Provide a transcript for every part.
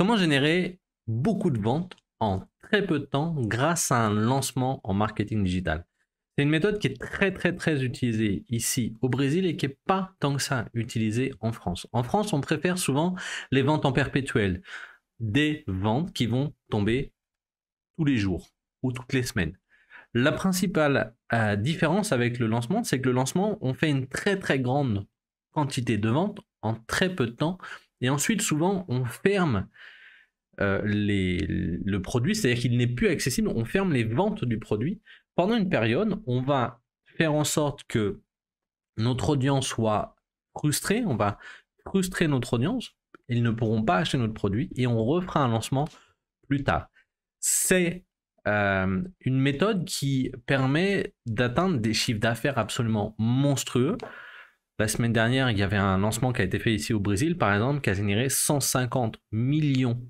Comment générer beaucoup de ventes en très peu de temps grâce à un lancement en marketing digital C'est une méthode qui est très très très utilisée ici au Brésil et qui n'est pas tant que ça utilisée en France. En France, on préfère souvent les ventes en perpétuel, des ventes qui vont tomber tous les jours ou toutes les semaines. La principale euh, différence avec le lancement, c'est que le lancement, on fait une très très grande quantité de ventes en très peu de temps et ensuite, souvent, on ferme euh, le produit, c'est-à-dire qu'il n'est plus accessible, on ferme les ventes du produit. Pendant une période, on va faire en sorte que notre audience soit frustrée, on va frustrer notre audience, ils ne pourront pas acheter notre produit et on refera un lancement plus tard. C'est euh, une méthode qui permet d'atteindre des chiffres d'affaires absolument monstrueux la semaine dernière, il y avait un lancement qui a été fait ici au Brésil, par exemple, qui a généré 150 millions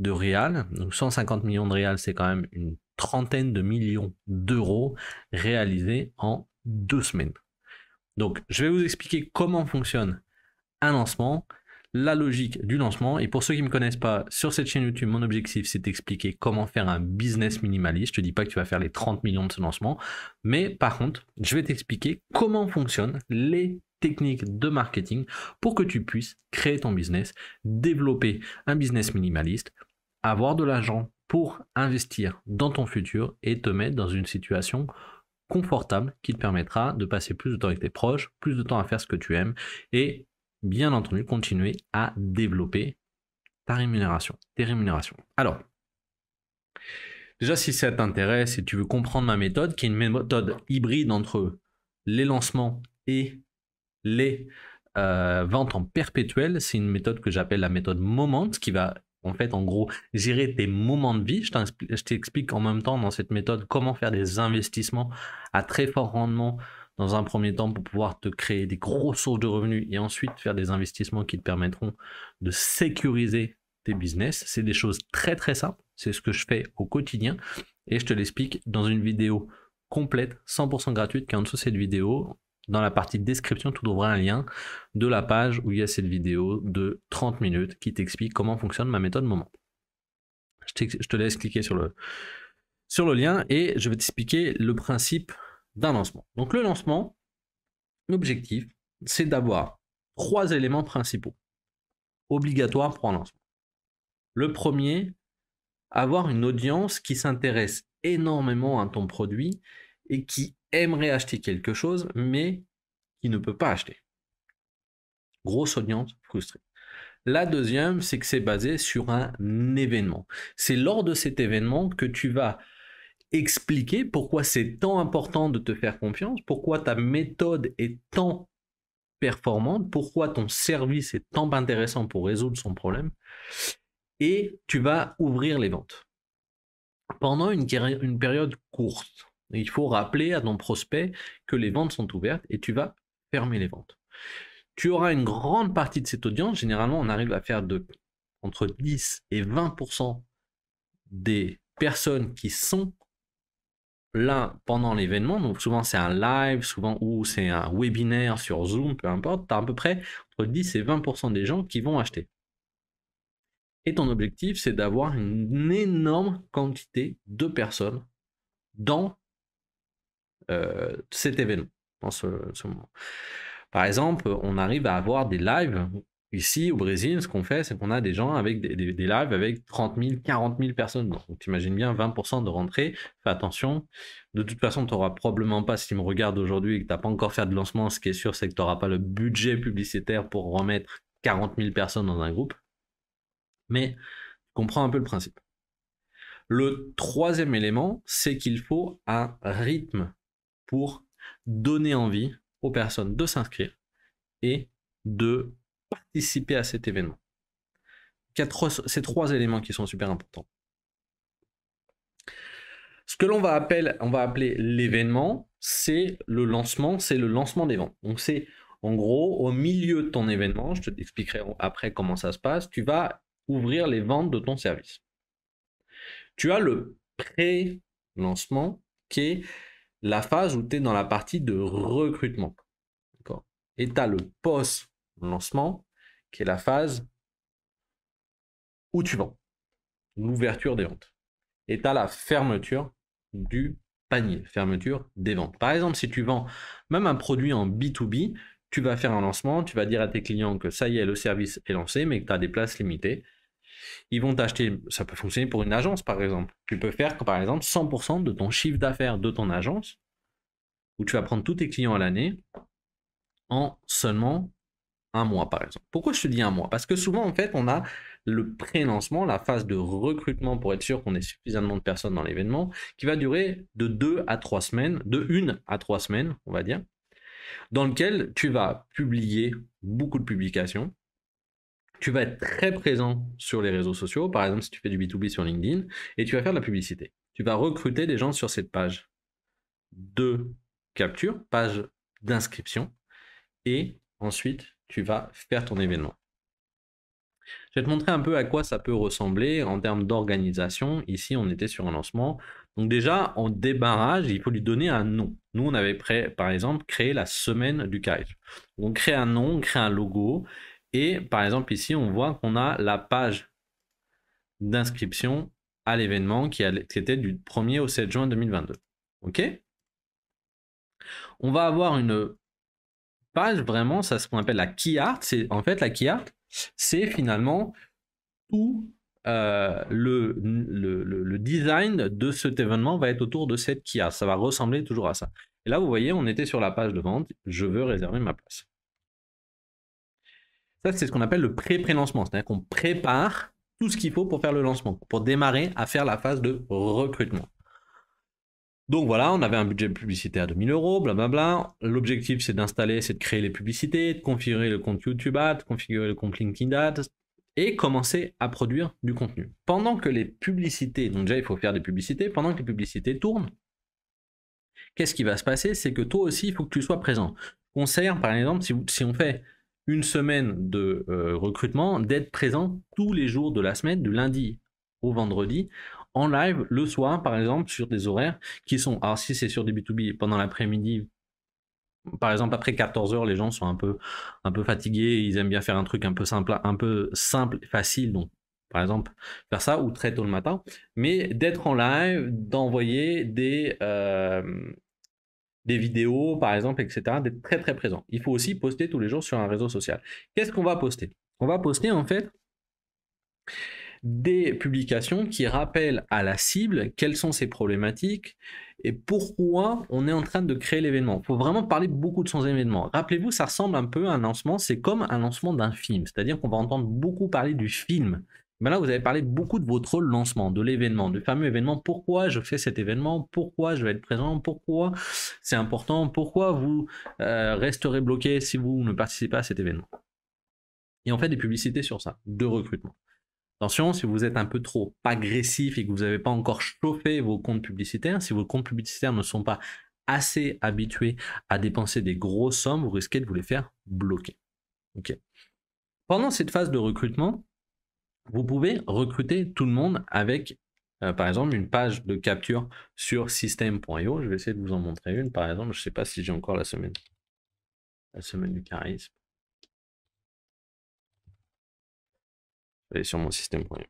de réals. Donc 150 millions de réals, c'est quand même une trentaine de millions d'euros réalisés en deux semaines. Donc, je vais vous expliquer comment fonctionne un lancement, la logique du lancement. Et pour ceux qui ne me connaissent pas, sur cette chaîne YouTube, mon objectif, c'est d'expliquer comment faire un business minimaliste. Je te dis pas que tu vas faire les 30 millions de ce lancement, mais par contre, je vais t'expliquer comment fonctionnent les techniques de marketing pour que tu puisses créer ton business, développer un business minimaliste, avoir de l'argent pour investir dans ton futur et te mettre dans une situation confortable qui te permettra de passer plus de temps avec tes proches, plus de temps à faire ce que tu aimes et bien entendu continuer à développer ta rémunération, tes rémunérations. Alors, déjà si ça t'intéresse et tu veux comprendre ma méthode, qui est une méthode hybride entre les lancements et les euh, ventes en perpétuel, c'est une méthode que j'appelle la méthode moment, qui va en fait, en gros, gérer tes moments de vie. Je t'explique en même temps dans cette méthode comment faire des investissements à très fort rendement dans un premier temps pour pouvoir te créer des grosses sources de revenus et ensuite faire des investissements qui te permettront de sécuriser tes business. C'est des choses très très simples. C'est ce que je fais au quotidien et je te l'explique dans une vidéo complète, 100% gratuite, qui est en dessous de cette vidéo. Dans la partie description, tu trouveras un lien de la page où il y a cette vidéo de 30 minutes qui t'explique comment fonctionne ma méthode moment. Je, te laisse cliquer sur le, sur le lien et je vais t'expliquer le principe d'un lancement. Donc le lancement, l'objectif, c'est d'avoir trois éléments principaux obligatoires pour un lancement. Le premier, avoir une audience qui s'intéresse énormément à ton produit et qui aimerait acheter quelque chose, mais qui ne peut pas acheter. Grosse audience frustrée. La deuxième, c'est que c'est basé sur un événement. C'est lors de cet événement que tu vas expliquer pourquoi c'est tant important de te faire confiance, pourquoi ta méthode est tant performante, pourquoi ton service est tant intéressant pour résoudre son problème, et tu vas ouvrir les ventes. Pendant une, une période courte, il faut rappeler à ton prospect que les ventes sont ouvertes et tu vas fermer les ventes. Tu auras une grande partie de cette audience. Généralement, on arrive à faire de entre 10 et 20% des personnes qui sont là pendant l'événement. Donc souvent c'est un live, souvent ou c'est un webinaire sur Zoom, peu importe. Tu as à peu près entre 10 et 20% des gens qui vont acheter. Et ton objectif, c'est d'avoir une énorme quantité de personnes dans euh, cet événement, en ce, moment. Par exemple, on arrive à avoir des lives. Ici, au Brésil, ce qu'on fait, c'est qu'on a des gens avec des, lives avec 30 000, 40 000 personnes. Donc, tu imagines bien 20% de rentrée. Fais attention. De toute façon, tu n'auras probablement pas, si tu me regardes aujourd'hui et que tu n'as pas encore fait de lancement, ce qui est sûr, c'est que tu n'auras pas le budget publicitaire pour remettre 40 000 personnes dans un groupe. Mais tu comprends un peu le principe. Le troisième élément, c'est qu'il faut un rythme pour donner envie aux personnes de s'inscrire et de participer à cet événement. Quatre, ces trois éléments qui sont super importants. Ce que l'on va, appeler, on va appeler l'événement, c'est le lancement, c'est le lancement des ventes. Donc c'est en gros au milieu de ton événement, je te t'expliquerai après comment ça se passe, tu vas ouvrir les ventes de ton service. Tu as le pré-lancement qui est la phase où tu es dans la partie de recrutement. Et tu as le post-lancement, qui est la phase où tu vends, l'ouverture des ventes. Et tu as la fermeture du panier, fermeture des ventes. Par exemple, si tu vends même un produit en B2B, tu vas faire un lancement, tu vas dire à tes clients que ça y est, le service est lancé, mais que tu as des places limitées. Ils vont t'acheter, ça peut fonctionner pour une agence par exemple. Tu peux faire par exemple 100% de ton chiffre d'affaires de ton agence, où tu vas prendre tous tes clients à l'année en seulement un mois par exemple. Pourquoi je te dis un mois Parce que souvent en fait on a le pré-lancement, la phase de recrutement pour être sûr qu'on ait suffisamment de personnes dans l'événement, qui va durer de deux à trois semaines, de une à trois semaines on va dire, dans lequel tu vas publier beaucoup de publications, tu vas être très présent sur les réseaux sociaux, par exemple si tu fais du B2B sur LinkedIn, et tu vas faire de la publicité. Tu vas recruter des gens sur cette page de capture, page d'inscription, et ensuite tu vas faire ton événement. Je vais te montrer un peu à quoi ça peut ressembler en termes d'organisation. Ici, on était sur un lancement. Donc déjà, en débarrage, il faut lui donner un nom. Nous, on avait, par exemple, créé la semaine du carrière. On crée un nom, on crée un logo, et par exemple, ici, on voit qu'on a la page d'inscription à l'événement qui, était du 1er au 7 juin 2022. OK On va avoir une page vraiment, ça ce qu'on appelle la key art. En fait, la key art, c'est finalement tout euh, le, le, design de cet événement va être autour de cette key art. Ça va ressembler toujours à ça. Et là, vous voyez, on était sur la page de vente. Je veux réserver ma place. Ça, c'est ce qu'on appelle le pré-pré-lancement, c'est-à-dire qu'on prépare tout ce qu'il faut pour faire le lancement, pour démarrer à faire la phase de recrutement. Donc voilà, on avait un budget publicitaire de 1000 euros, blablabla. L'objectif, c'est d'installer, c'est de créer les publicités, de configurer le compte YouTube Ads, de configurer le compte LinkedIn Ads et commencer à produire du contenu. Pendant que les publicités, donc déjà, il faut faire des publicités, pendant que les publicités tournent, qu'est-ce qui va se passer C'est que toi aussi, il faut que tu sois présent. sert, par exemple, si on fait une semaine de euh, recrutement, d'être présent tous les jours de la semaine, du lundi au vendredi, en live le soir, par exemple, sur des horaires qui sont. Alors, si c'est sur des B2B pendant l'après-midi, par exemple, après 14 heures, les gens sont un peu, un peu fatigués, ils aiment bien faire un truc un peu simple, un peu simple, facile, donc par exemple, faire ça, ou très tôt le matin, mais d'être en live, d'envoyer des, euh, des vidéos, par exemple, etc., d'être très très présent. Il faut aussi poster tous les jours sur un réseau social. Qu'est-ce qu'on va poster On va poster en fait des publications qui rappellent à la cible quelles sont ses problématiques et pourquoi on est en train de créer l'événement. Il faut vraiment parler beaucoup de son événement. Rappelez-vous, ça ressemble un peu à un lancement, c'est comme un lancement d'un film, c'est-à-dire qu'on va entendre beaucoup parler du film ben là, vous avez parlé beaucoup de votre lancement, de l'événement, du fameux événement. Pourquoi je fais cet événement Pourquoi je vais être présent Pourquoi c'est important Pourquoi vous euh, resterez bloqué si vous ne participez pas à cet événement Et on fait des publicités sur ça, de recrutement. Attention, si vous êtes un peu trop agressif et que vous n'avez pas encore chauffé vos comptes publicitaires, si vos comptes publicitaires ne sont pas assez habitués à dépenser des grosses sommes, vous risquez de vous les faire bloquer. Pendant cette phase de recrutement, vous pouvez recruter tout le monde avec, euh, par exemple, une page de capture sur system.io. Je vais essayer de vous en montrer une, par exemple. Je ne sais pas si j'ai encore la semaine. La semaine du charisme. Je vais sur mon système.io.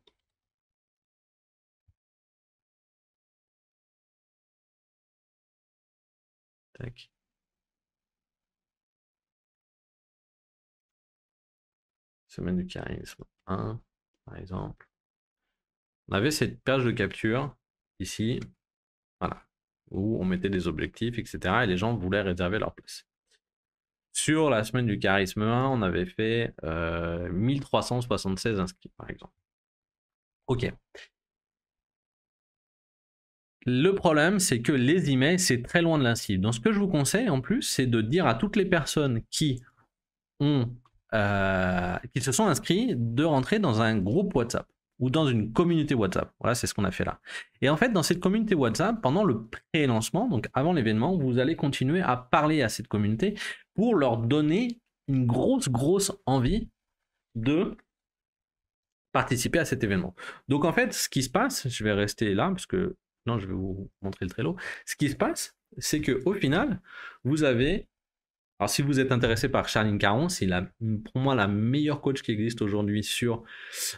Tac. Semaine du charisme 1 par exemple. On avait cette page de capture ici, voilà, où on mettait des objectifs, etc. Et les gens voulaient réserver leur place. Sur la semaine du charisme 1, on avait fait 1376 euh, inscrits, par exemple. Ok. Le problème, c'est que les emails, c'est très loin de la Donc, ce que je vous conseille en plus, c'est de dire à toutes les personnes qui ont euh, qui se sont inscrits de rentrer dans un groupe WhatsApp ou dans une communauté WhatsApp. Voilà, c'est ce qu'on a fait là. Et en fait, dans cette communauté WhatsApp, pendant le pré-lancement, donc avant l'événement, vous allez continuer à parler à cette communauté pour leur donner une grosse, grosse envie de participer à cet événement. Donc en fait, ce qui se passe, je vais rester là parce que non, je vais vous montrer le Trello. Ce qui se passe, c'est que au final, vous avez alors, si vous êtes intéressé par Charline Caron, c'est pour moi la meilleure coach qui existe aujourd'hui sur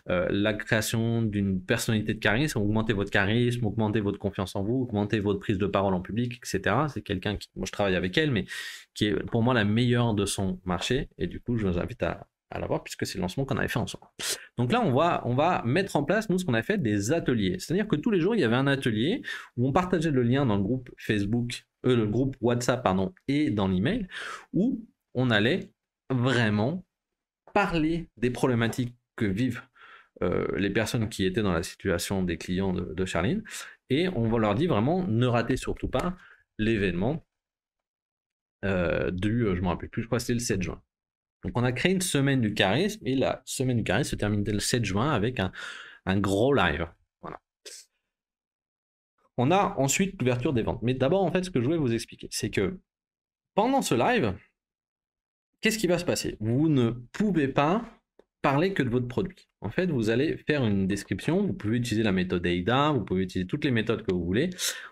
euh, la création d'une personnalité de charisme, augmenter votre charisme, augmenter votre confiance en vous, augmenter votre prise de parole en public, etc. C'est quelqu'un qui, moi je travaille avec elle, mais qui est pour moi la meilleure de son marché. Et du coup, je vous invite à, la voir puisque c'est le lancement qu'on avait fait ensemble. Donc là, on va, on va mettre en place, nous, ce qu'on a fait, des ateliers. C'est-à-dire que tous les jours, il y avait un atelier où on partageait le lien dans le groupe Facebook euh, le groupe WhatsApp pardon, et dans l'email, où on allait vraiment parler des problématiques que vivent euh, les personnes qui étaient dans la situation des clients de, Charline, et on va leur dit vraiment ne ratez surtout pas l'événement euh, du, je me rappelle plus, je crois c'était le 7 juin. Donc on a créé une semaine du charisme, et la semaine du charisme se termine dès le 7 juin avec un, un gros live. On a ensuite l'ouverture des ventes. Mais d'abord, en fait, ce que je voulais vous expliquer, c'est que pendant ce live, qu'est-ce qui va se passer Vous ne pouvez pas parler que de votre produit. En fait, vous allez faire une description. Vous pouvez utiliser la méthode AIDA, vous pouvez utiliser toutes les méthodes que vous voulez.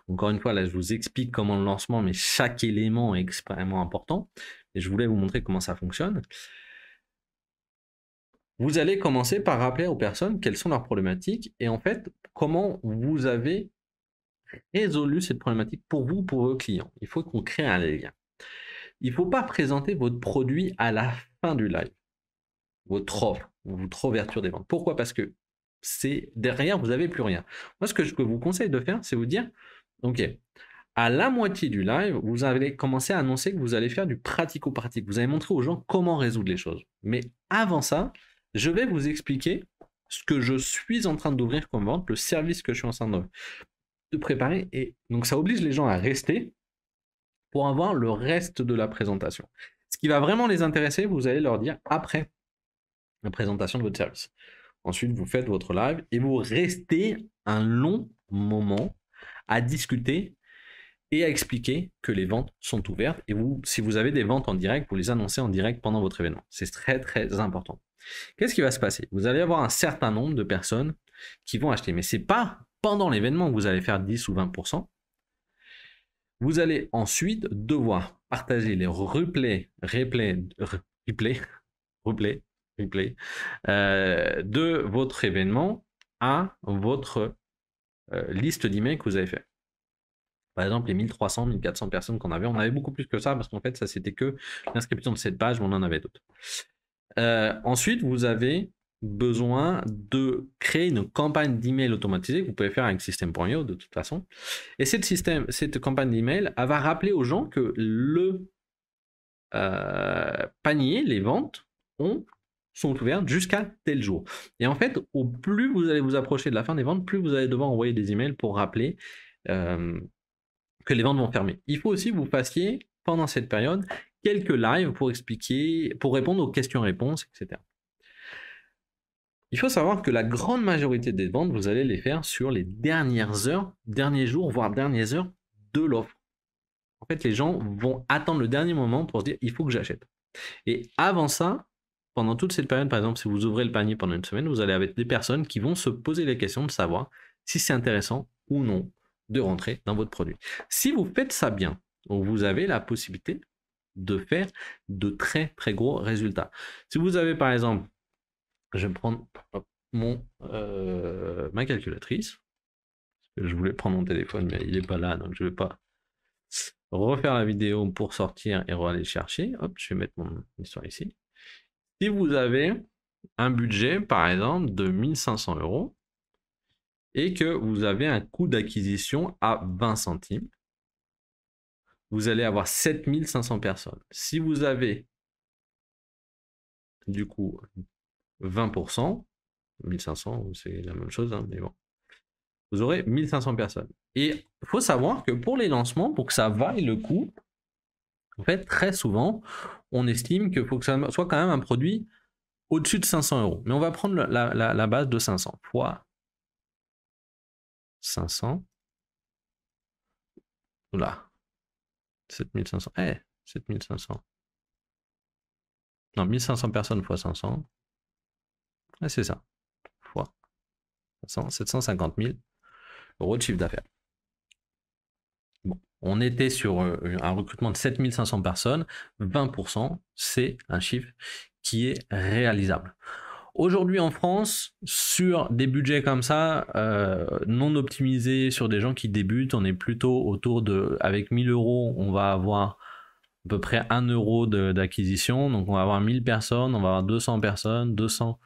Encore une fois, là, je vous explique comment le lancement, mais chaque élément est extrêmement important. Et je voulais vous montrer comment ça fonctionne. Vous allez commencer par rappeler aux personnes quelles sont leurs problématiques et en fait, comment vous avez résolu cette problématique pour vous, pour vos clients. Il faut qu'on crée un lien. Il ne faut pas présenter votre produit à la fin du live, votre offre, votre ouverture des ventes. Pourquoi Parce que c'est derrière, vous n'avez plus rien. Moi, ce que je vous conseille de faire, c'est vous dire, OK, à la moitié du live, vous allez commencer à annoncer que vous allez faire du pratico-pratique. Vous allez montrer aux gens comment résoudre les choses. Mais avant ça, je vais vous expliquer ce que je suis en train d'ouvrir comme vente, le service que je suis en train d'ouvrir de préparer. Et donc ça oblige les gens à rester pour avoir le reste de la présentation. Ce qui va vraiment les intéresser, vous allez leur dire après la présentation de votre service. Ensuite, vous faites votre live et vous restez un long moment à discuter et à expliquer que les ventes sont ouvertes. Et vous, si vous avez des ventes en direct, vous les annoncez en direct pendant votre événement. C'est très très important. Qu'est-ce qui va se passer Vous allez avoir un certain nombre de personnes qui vont acheter. Mais c'est pas pendant l'événement, vous allez faire 10 ou 20%. Vous allez ensuite devoir partager les replays, replays, replays, replays, replays euh, de votre événement à votre euh, liste d'emails que vous avez fait. Par exemple, les 1300, 1400 personnes qu'on avait, on avait beaucoup plus que ça parce qu'en fait, ça c'était que l'inscription de cette page, mais on en avait d'autres. Euh, ensuite, vous avez besoin de créer une campagne d'email automatisée que vous pouvez faire avec System.io de toute façon. Et cette, système, cette campagne d'email, va rappeler aux gens que le euh, panier, les ventes, ont, sont ouvertes jusqu'à tel jour. Et en fait, au plus vous allez vous approcher de la fin des ventes, plus vous allez devoir envoyer des emails pour rappeler euh, que les ventes vont fermer. Il faut aussi que vous fassiez, pendant cette période, quelques lives pour expliquer, pour répondre aux questions-réponses, etc. Il faut savoir que la grande majorité des ventes, vous allez les faire sur les dernières heures, derniers jours, voire dernières heures de l'offre. En fait, les gens vont attendre le dernier moment pour se dire il faut que j'achète. Et avant ça, pendant toute cette période, par exemple, si vous ouvrez le panier pendant une semaine, vous allez avec des personnes qui vont se poser la question de savoir si c'est intéressant ou non de rentrer dans votre produit. Si vous faites ça bien, vous avez la possibilité de faire de très très gros résultats. Si vous avez par exemple je vais prendre mon, euh, ma calculatrice. Je voulais prendre mon téléphone, mais il n'est pas là, donc je ne vais pas refaire la vidéo pour sortir et aller chercher. Hop, je vais mettre mon histoire ici. Si vous avez un budget, par exemple, de 1500 euros et que vous avez un coût d'acquisition à 20 centimes, vous allez avoir 7500 personnes. Si vous avez du coup 20%, 1500, c'est la même chose, hein, mais bon. Vous aurez 1500 personnes. Et il faut savoir que pour les lancements, pour que ça vaille le coup, en fait, très souvent, on estime qu'il faut que ça soit quand même un produit au-dessus de 500 euros. Mais on va prendre la, base de 500 fois 500. Oula. 7500. Eh, 7500. Non, 1500 personnes fois 500. Ah, c'est ça. Fois 750 000 euros de chiffre d'affaires. Bon, on était sur euh, un recrutement de 7500 personnes. 20%, c'est un chiffre qui est réalisable. Aujourd'hui en France, sur des budgets comme ça, euh, non optimisés, sur des gens qui débutent, on est plutôt autour de, avec 1000 euros, on va avoir à peu près 1 euro d'acquisition. Donc on va avoir 1000 personnes, on va avoir 200 personnes, 200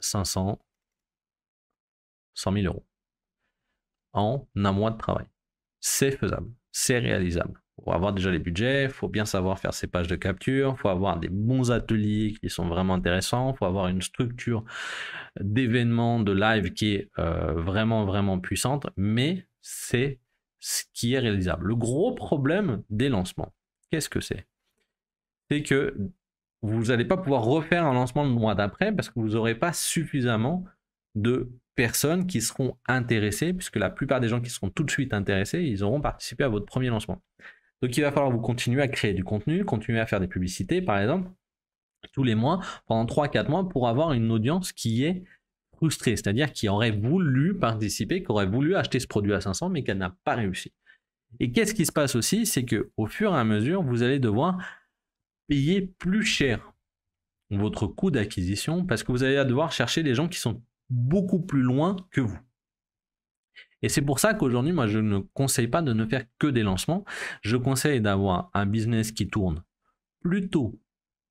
500, 100 000 euros en un mois de travail. C'est faisable, c'est réalisable. Pour avoir déjà les budgets, faut bien savoir faire ses pages de capture, faut avoir des bons ateliers qui sont vraiment intéressants, faut avoir une structure d'événements, de live qui est euh, vraiment, vraiment puissante, mais c'est ce qui est réalisable. Le gros problème des lancements, qu'est-ce que c'est C'est que vous n'allez pas pouvoir refaire un lancement le mois d'après parce que vous n'aurez pas suffisamment de personnes qui seront intéressées, puisque la plupart des gens qui seront tout de suite intéressés, ils auront participé à votre premier lancement. Donc il va falloir vous continuer à créer du contenu, continuer à faire des publicités, par exemple, tous les mois, pendant 3-4 mois, pour avoir une audience qui est frustrée, c'est-à-dire qui aurait voulu participer, qui aurait voulu acheter ce produit à 500, mais qu'elle n'a pas réussi. Et qu'est-ce qui se passe aussi, c'est qu'au fur et à mesure, vous allez devoir payer plus cher votre coût d'acquisition parce que vous allez devoir chercher des gens qui sont beaucoup plus loin que vous. Et c'est pour ça qu'aujourd'hui, moi, je ne conseille pas de ne faire que des lancements. Je conseille d'avoir un business qui tourne plutôt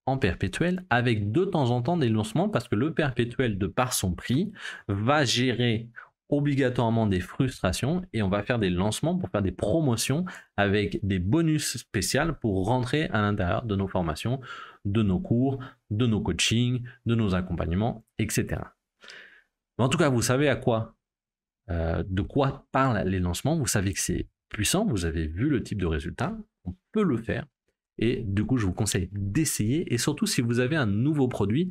en perpétuel avec de temps en temps des lancements parce que le perpétuel, de par son prix, va gérer obligatoirement des frustrations et on va faire des lancements pour faire des promotions avec des bonus spéciaux pour rentrer à l'intérieur de nos formations, de nos cours, de nos coachings, de nos accompagnements, etc. en tout cas, vous savez à quoi, euh, de quoi parlent les lancements. Vous savez que c'est puissant. Vous avez vu le type de résultat. On peut le faire. Et du coup, je vous conseille d'essayer. Et surtout, si vous avez un nouveau produit,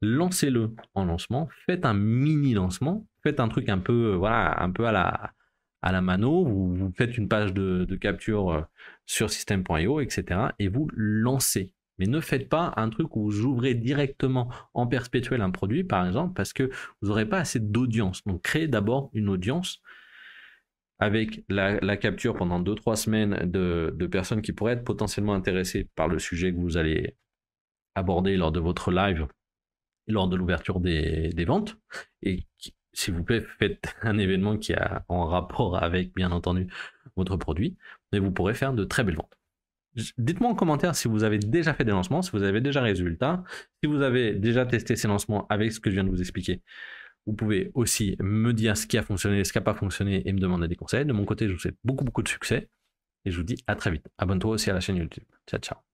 lancez-le en lancement. Faites un mini lancement faites un truc un peu, euh, voilà, un peu à la, à la mano, vous, faites une page de, capture euh, sur system.io, etc. et vous lancez. Mais ne faites pas un truc où vous ouvrez directement en perpétuel un produit, par exemple, parce que vous n'aurez pas assez d'audience. Donc créez d'abord une audience avec la, capture pendant 2-3 semaines de, personnes qui pourraient être potentiellement intéressées par le sujet que vous allez aborder lors de votre live, lors de l'ouverture des, des ventes, et qui, s'il vous plaît, faites un événement qui a en rapport avec, bien entendu, votre produit, et vous pourrez faire de très belles ventes. Dites-moi en commentaire si vous avez déjà fait des lancements, si vous avez déjà résultat, si vous avez déjà testé ces lancements avec ce que je viens de vous expliquer. Vous pouvez aussi me dire ce qui a fonctionné, ce qui n'a pas fonctionné et me demander des conseils. De mon côté, je vous souhaite beaucoup, beaucoup de succès et je vous dis à très vite. Abonne-toi aussi à la chaîne YouTube. Ciao, ciao.